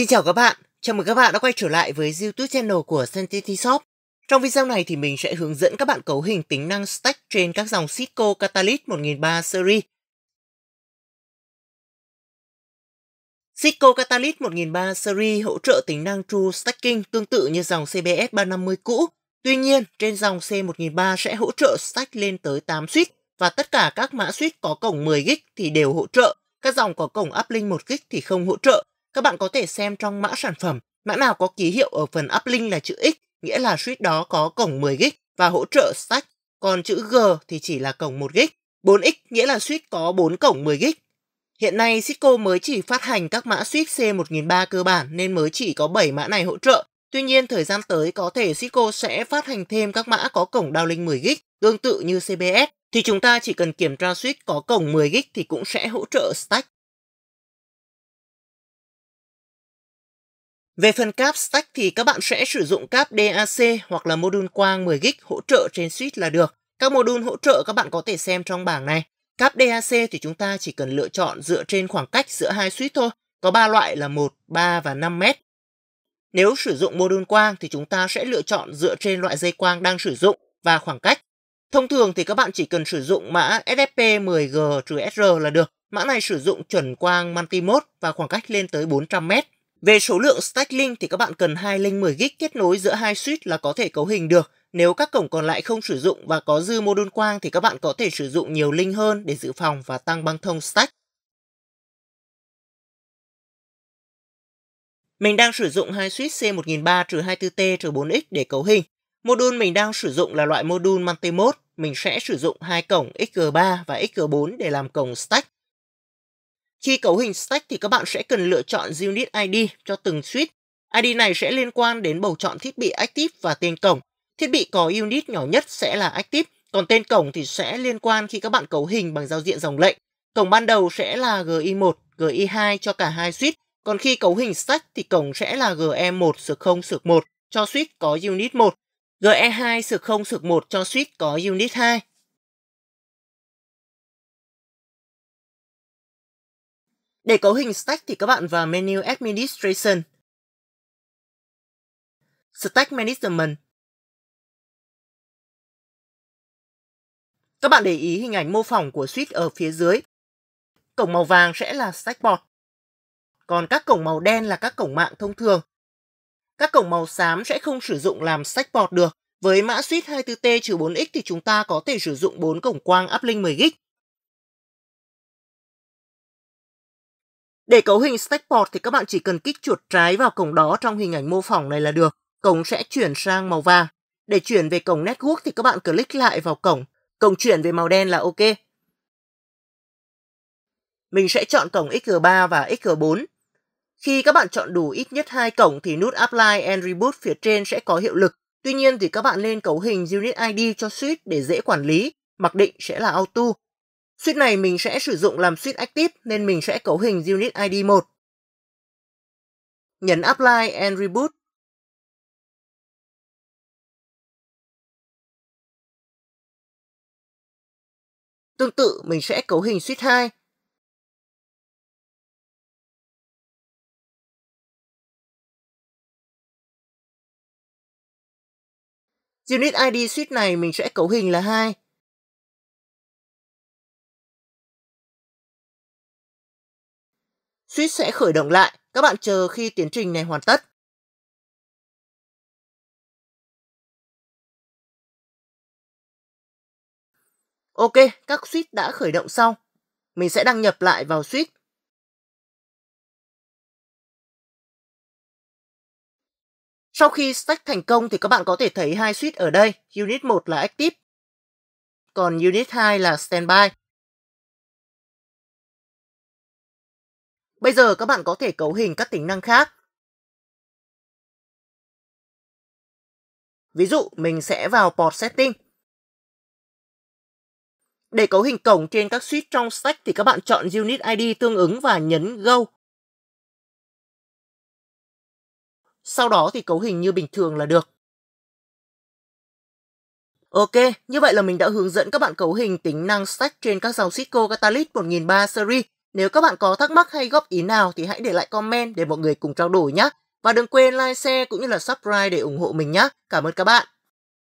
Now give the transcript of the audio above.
Xin chào các bạn, chào mừng các bạn đã quay trở lại với YouTube channel của Sentity Shop. Trong video này thì mình sẽ hướng dẫn các bạn cấu hình tính năng stack trên các dòng Cisco Catalyst 1003 series. Cisco Catalyst 1003 series hỗ trợ tính năng True Stacking tương tự như dòng CBS 350 cũ. Tuy nhiên, trên dòng C1003 sẽ hỗ trợ stack lên tới 8 switch và tất cả các mã switch có cổng 10 gig thì đều hỗ trợ. Các dòng có cổng uplink 1 gig thì không hỗ trợ các bạn có thể xem trong mã sản phẩm, mã nào có ký hiệu ở phần uplink là chữ X, nghĩa là suite đó có cổng 10 gig và hỗ trợ stack, còn chữ G thì chỉ là cổng 1 gig. 4X nghĩa là suite có 4 cổng 10 gig. Hiện nay Cisco mới chỉ phát hành các mã suite C1003 cơ bản nên mới chỉ có 7 mã này hỗ trợ. Tuy nhiên thời gian tới có thể Cisco sẽ phát hành thêm các mã có cổng linh 10 gig tương tự như CBS thì chúng ta chỉ cần kiểm tra switch có cổng 10 gig thì cũng sẽ hỗ trợ stack. Về phần cáp stack thì các bạn sẽ sử dụng cáp DAC hoặc là module quang 10GB hỗ trợ trên switch là được. Các module hỗ trợ các bạn có thể xem trong bảng này. Cáp DAC thì chúng ta chỉ cần lựa chọn dựa trên khoảng cách giữa hai switch thôi. Có 3 loại là 1, 3 và 5 mét. Nếu sử dụng module quang thì chúng ta sẽ lựa chọn dựa trên loại dây quang đang sử dụng và khoảng cách. Thông thường thì các bạn chỉ cần sử dụng mã SFP 10G-SR là được. Mã này sử dụng chuẩn quang multimode và khoảng cách lên tới 400 mét về số lượng stack link thì các bạn cần hai link 10 gig kết nối giữa hai switch là có thể cấu hình được. Nếu các cổng còn lại không sử dụng và có dư mô đun quang thì các bạn có thể sử dụng nhiều link hơn để dự phòng và tăng băng thông stack. Mình đang sử dụng hai switch C1003-24T-4X để cấu hình. Module mình đang sử dụng là loại module multi-mode. Mình sẽ sử dụng hai cổng XG3 và XG4 để làm cổng stack. Khi cấu hình stack thì các bạn sẽ cần lựa chọn unit ID cho từng suite. ID này sẽ liên quan đến bầu chọn thiết bị active và tên cổng. Thiết bị có unit nhỏ nhất sẽ là active, còn tên cổng thì sẽ liên quan khi các bạn cấu hình bằng giao diện dòng lệnh. Cổng ban đầu sẽ là GI1, GI2 cho cả hai suite, còn khi cấu hình stack thì cổng sẽ là GE1 sực 0 sực 1 cho suite có unit 1, GE2 sực 0 sực 1 cho suite có unit 2 Để cấu hình stack thì các bạn vào menu Administration, Stack Management. Các bạn để ý hình ảnh mô phỏng của suite ở phía dưới. Cổng màu vàng sẽ là Stackboard. Còn các cổng màu đen là các cổng mạng thông thường. Các cổng màu xám sẽ không sử dụng làm Stackboard được. Với mã suite 24T-4X thì chúng ta có thể sử dụng 4 cổng quang uplink 10G Để cấu hình Stackpot thì các bạn chỉ cần kích chuột trái vào cổng đó trong hình ảnh mô phỏng này là được. Cổng sẽ chuyển sang màu vàng. Để chuyển về cổng Network thì các bạn click lại vào cổng. Cổng chuyển về màu đen là OK. Mình sẽ chọn cổng XG3 và XG4. Khi các bạn chọn đủ ít nhất hai cổng thì nút Apply and Reboot phía trên sẽ có hiệu lực. Tuy nhiên thì các bạn nên cấu hình Unit ID cho switch để dễ quản lý, mặc định sẽ là Auto. Suite này mình sẽ sử dụng làm suite active nên mình sẽ cấu hình unit ID 1. Nhấn Apply and Reboot. Tương tự mình sẽ cấu hình suite 2. Unit ID suite này mình sẽ cấu hình là 2. Switch sẽ khởi động lại. Các bạn chờ khi tiến trình này hoàn tất. Ok, các switch đã khởi động xong. Mình sẽ đăng nhập lại vào switch. Sau khi stack thành công thì các bạn có thể thấy hai switch ở đây, unit 1 là active, còn unit 2 là standby. Bây giờ các bạn có thể cấu hình các tính năng khác. Ví dụ, mình sẽ vào port setting. Để cấu hình cổng trên các switch trong stack thì các bạn chọn unit ID tương ứng và nhấn Go. Sau đó thì cấu hình như bình thường là được. Ok, như vậy là mình đã hướng dẫn các bạn cấu hình tính năng stack trên các dòng Cisco Catalyst 1003 series. Nếu các bạn có thắc mắc hay góp ý nào thì hãy để lại comment để mọi người cùng trao đổi nhé. Và đừng quên like, share cũng như là subscribe để ủng hộ mình nhé. Cảm ơn các bạn.